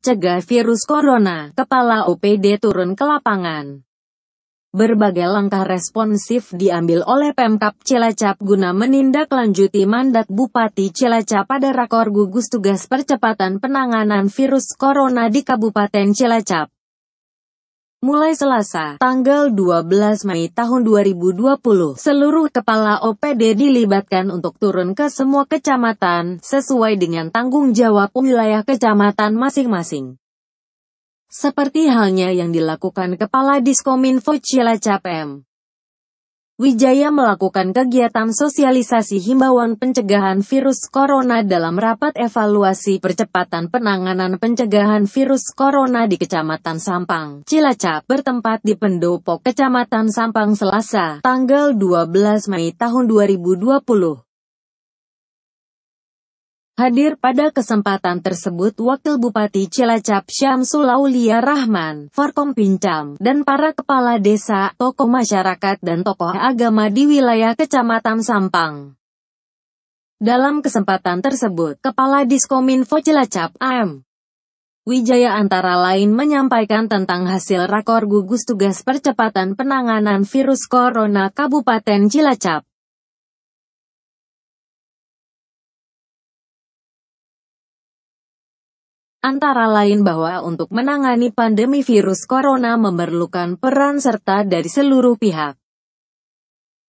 Cegah virus corona, kepala OPD turun ke lapangan. Berbagai langkah responsif diambil oleh Pemkap Cilacap guna menindaklanjuti mandat Bupati Cilacap pada Rakor Gugus Tugas Percepatan Penanganan Virus Corona di Kabupaten Cilacap. Mulai Selasa, tanggal 12 Mei tahun 2020, seluruh kepala OPD dilibatkan untuk turun ke semua kecamatan, sesuai dengan tanggung jawab wilayah kecamatan masing-masing. Seperti halnya yang dilakukan Kepala Diskominfo Cilacap M. Wijaya melakukan kegiatan sosialisasi himbauan pencegahan virus corona dalam rapat evaluasi percepatan penanganan pencegahan virus corona di Kecamatan Sampang, Cilacap, bertempat di pendopo Kecamatan Sampang Selasa, tanggal 12 Mei tahun 2020. Hadir pada kesempatan tersebut Wakil Bupati Cilacap Syamsul Aulia Rahman, pincam dan para kepala desa, tokoh masyarakat dan tokoh agama di wilayah Kecamatan Sampang. Dalam kesempatan tersebut, Kepala Diskominfo Cilacap AM Wijaya antara lain menyampaikan tentang hasil rakor gugus tugas percepatan penanganan virus corona Kabupaten Cilacap. antara lain bahwa untuk menangani pandemi virus corona memerlukan peran serta dari seluruh pihak.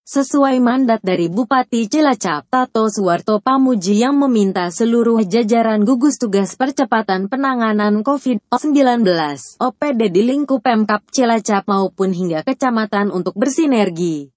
Sesuai mandat dari Bupati Cilacap Tato Suwarto Pamuji yang meminta seluruh jajaran gugus tugas percepatan penanganan COVID-19, OPD di lingkup Pemkap Cilacap maupun hingga kecamatan untuk bersinergi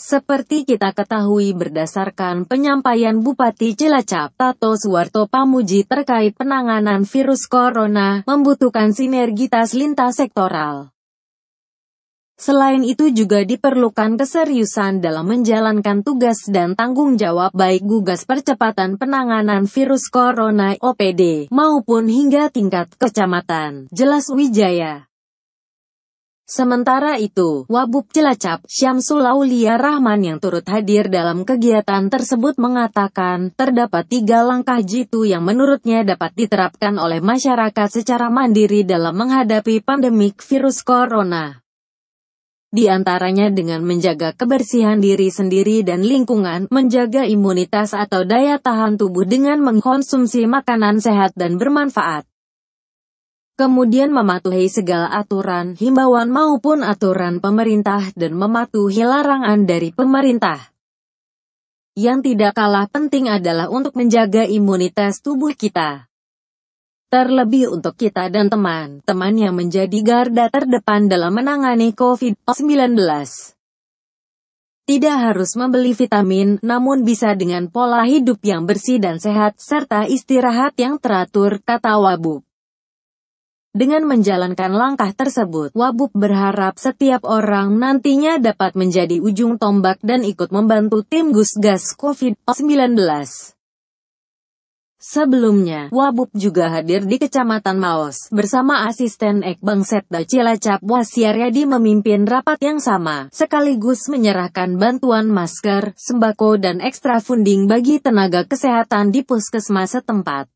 Seperti kita ketahui berdasarkan penyampaian Bupati Cilacap, Tato Suwarto Pamuji terkait penanganan virus corona, membutuhkan sinergitas lintas sektoral. Selain itu juga diperlukan keseriusan dalam menjalankan tugas dan tanggung jawab baik gugas percepatan penanganan virus corona OPD maupun hingga tingkat kecamatan. Jelas Wijaya Sementara itu, Wabub Cilacap, Syamsul Aulia Rahman yang turut hadir dalam kegiatan tersebut mengatakan, terdapat tiga langkah jitu yang menurutnya dapat diterapkan oleh masyarakat secara mandiri dalam menghadapi pandemik virus corona. Di antaranya dengan menjaga kebersihan diri sendiri dan lingkungan, menjaga imunitas atau daya tahan tubuh dengan mengkonsumsi makanan sehat dan bermanfaat kemudian mematuhi segala aturan, himbauan maupun aturan pemerintah dan mematuhi larangan dari pemerintah. Yang tidak kalah penting adalah untuk menjaga imunitas tubuh kita. Terlebih untuk kita dan teman-teman yang menjadi garda terdepan dalam menangani COVID-19. Tidak harus membeli vitamin, namun bisa dengan pola hidup yang bersih dan sehat, serta istirahat yang teratur, kata Wabub. Dengan menjalankan langkah tersebut, Wabub berharap setiap orang nantinya dapat menjadi ujung tombak dan ikut membantu tim Gusgas COVID-19. Sebelumnya, Wabub juga hadir di Kecamatan Maos, bersama asisten Ekbang Setda Cilacap Wasiaryadi memimpin rapat yang sama, sekaligus menyerahkan bantuan masker, sembako dan ekstra funding bagi tenaga kesehatan di puskesmas setempat.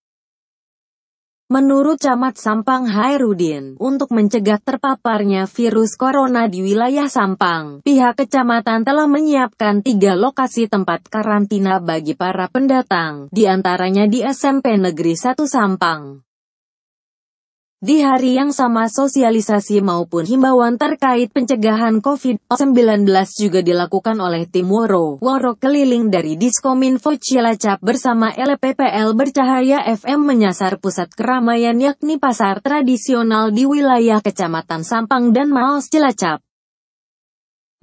Menurut Camat Sampang Hairudin, untuk mencegah terpaparnya virus corona di wilayah Sampang, pihak kecamatan telah menyiapkan tiga lokasi tempat karantina bagi para pendatang, diantaranya di SMP Negeri 1 Sampang. Di hari yang sama sosialisasi maupun himbauan terkait pencegahan COVID-19 juga dilakukan oleh tim Woro. Woro keliling dari Diskominfo Cilacap bersama LPPL Bercahaya FM menyasar pusat keramaian yakni pasar tradisional di wilayah Kecamatan Sampang dan Maos Cilacap.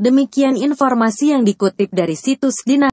Demikian informasi yang dikutip dari situs Dinas.